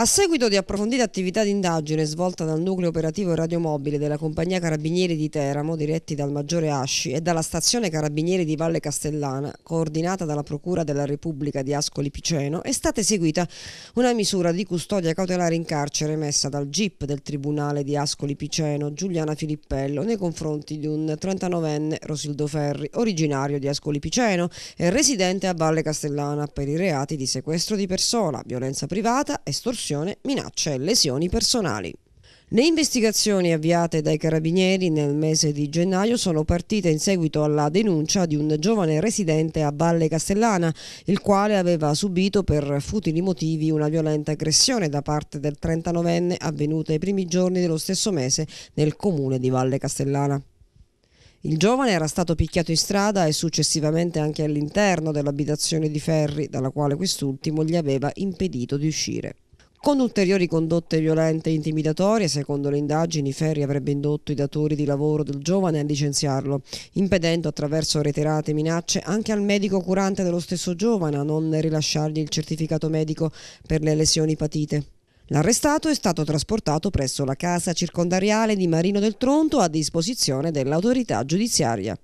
A seguito di approfondite attività di indagine svolta dal nucleo operativo radiomobile della compagnia Carabinieri di Teramo, diretti dal Maggiore Asci e dalla stazione Carabinieri di Valle Castellana, coordinata dalla Procura della Repubblica di Ascoli Piceno, è stata eseguita una misura di custodia cautelare in carcere emessa dal GIP del Tribunale di Ascoli Piceno, Giuliana Filippello, nei confronti di un 39enne Rosildo Ferri, originario di Ascoli Piceno e residente a Valle Castellana per i reati di sequestro di persona, violenza privata, e estorsione estorsione, minacce e lesioni personali. Le investigazioni avviate dai carabinieri nel mese di gennaio sono partite in seguito alla denuncia di un giovane residente a Valle Castellana, il quale aveva subito per futili motivi una violenta aggressione da parte del 39enne avvenuta ai primi giorni dello stesso mese nel comune di Valle Castellana. Il giovane era stato picchiato in strada e successivamente anche all'interno dell'abitazione di Ferri, dalla quale quest'ultimo gli aveva impedito di uscire. Con ulteriori condotte violente e intimidatorie, secondo le indagini, Ferri avrebbe indotto i datori di lavoro del giovane a licenziarlo, impedendo attraverso reiterate minacce anche al medico curante dello stesso giovane a non rilasciargli il certificato medico per le lesioni patite. L'arrestato è stato trasportato presso la casa circondariale di Marino del Tronto a disposizione dell'autorità giudiziaria.